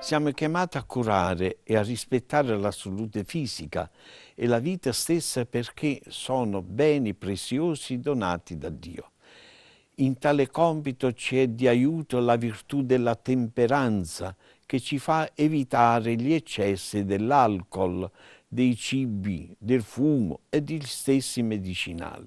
Siamo chiamati a curare e a rispettare la salute fisica e la vita stessa perché sono beni preziosi donati da Dio. In tale compito ci è di aiuto la virtù della temperanza che ci fa evitare gli eccessi dell'alcol, dei cibi, del fumo e degli stessi medicinali.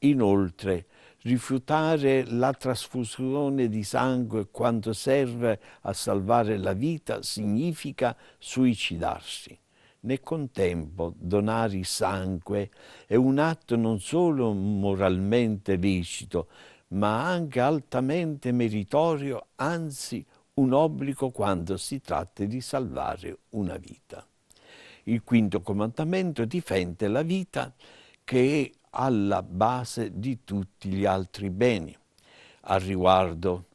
Inoltre rifiutare la trasfusione di sangue quando serve a salvare la vita significa suicidarsi. Nel contempo donare il sangue è un atto non solo moralmente lecito, ma anche altamente meritorio, anzi un obbligo quando si tratta di salvare una vita. Il quinto comandamento difende la vita che è alla base di tutti gli altri beni. Al riguardo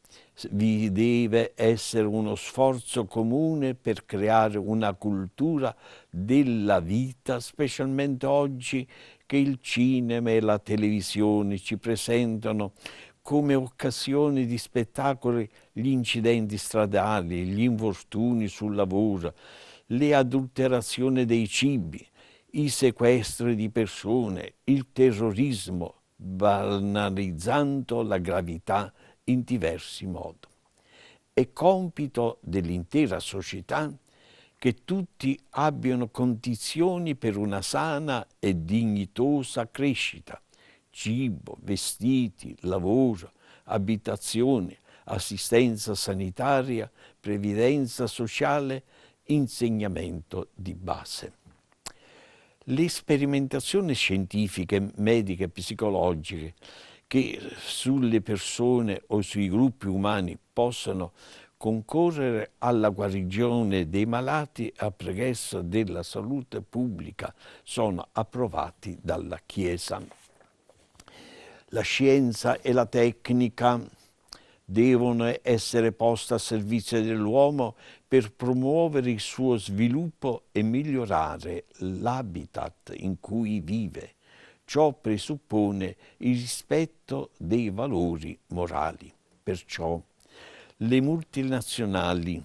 vi deve essere uno sforzo comune per creare una cultura della vita, specialmente oggi che il cinema e la televisione ci presentano come occasione di spettacoli gli incidenti stradali, gli infortuni sul lavoro, le adulterazioni dei cibi, i sequestri di persone, il terrorismo, banalizzando la gravità in diversi modi. È compito dell'intera società che tutti abbiano condizioni per una sana e dignitosa crescita, cibo, vestiti, lavoro, abitazione, assistenza sanitaria, previdenza sociale, insegnamento di base le sperimentazioni scientifiche, mediche, e psicologiche che sulle persone o sui gruppi umani possono concorrere alla guarigione dei malati a preghessa della salute pubblica sono approvati dalla Chiesa. La scienza e la tecnica devono essere poste a servizio dell'uomo per promuovere il suo sviluppo e migliorare l'habitat in cui vive. Ciò presuppone il rispetto dei valori morali. Perciò le multinazionali,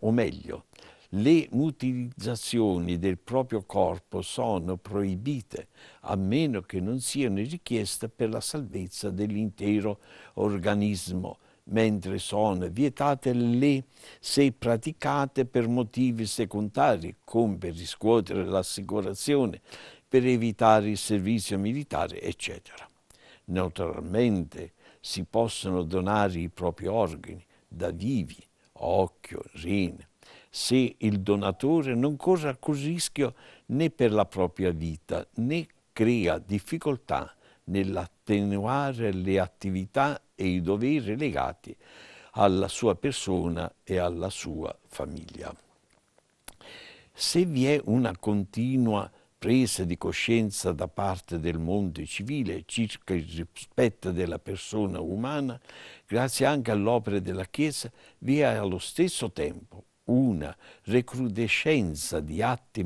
o meglio, le mutilizzazioni del proprio corpo sono proibite a meno che non siano richieste per la salvezza dell'intero organismo mentre sono vietate le se praticate per motivi secondari, come per riscuotere l'assicurazione, per evitare il servizio militare, eccetera. Naturalmente si possono donare i propri organi da vivi, occhio, rene, se il donatore non corre alcun rischio né per la propria vita né crea difficoltà nell'attenuare le attività e i doveri legati alla sua persona e alla sua famiglia. Se vi è una continua presa di coscienza da parte del mondo civile circa il rispetto della persona umana, grazie anche all'opera della Chiesa, vi è allo stesso tempo una recrudescenza di atti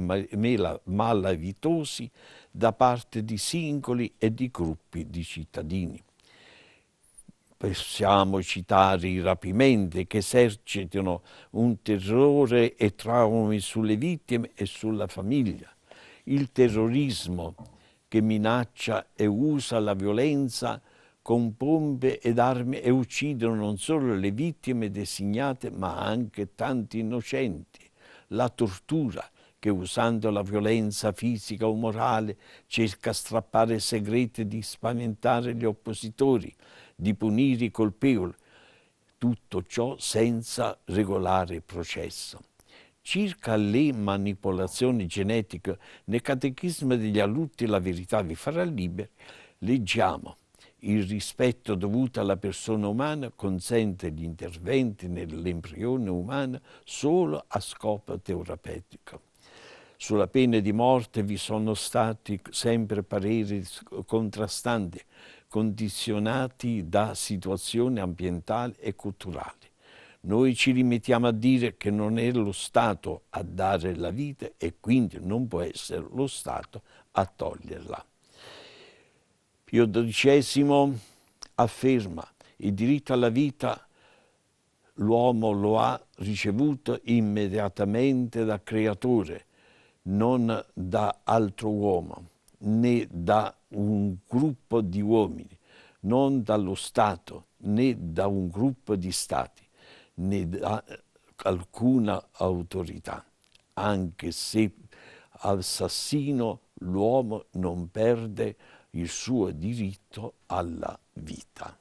malavitosi da parte di singoli e di gruppi di cittadini. Possiamo citare i rapimenti che esercitano un terrore e traumi sulle vittime e sulla famiglia, il terrorismo che minaccia e usa la violenza con pompe ed armi e uccidono non solo le vittime designate ma anche tanti innocenti. La tortura che usando la violenza fisica o morale cerca strappare segreti di spaventare gli oppositori, di punire i colpevoli, tutto ciò senza regolare processo. Circa le manipolazioni genetiche, nel Catechismo degli Alutti la verità vi farà liberi, leggiamo il rispetto dovuto alla persona umana consente gli interventi nell'embrione umana solo a scopo terapeutico. Sulla pena di morte vi sono stati sempre pareri contrastanti, condizionati da situazioni ambientali e culturali. Noi ci limitiamo a dire che non è lo Stato a dare la vita e quindi non può essere lo Stato a toglierla. Pio XII afferma il diritto alla vita l'uomo lo ha ricevuto immediatamente dal creatore, non da altro uomo, né da un gruppo di uomini, non dallo Stato, né da un gruppo di Stati, né da alcuna autorità, anche se assassino l'uomo non perde il suo diritto alla vita.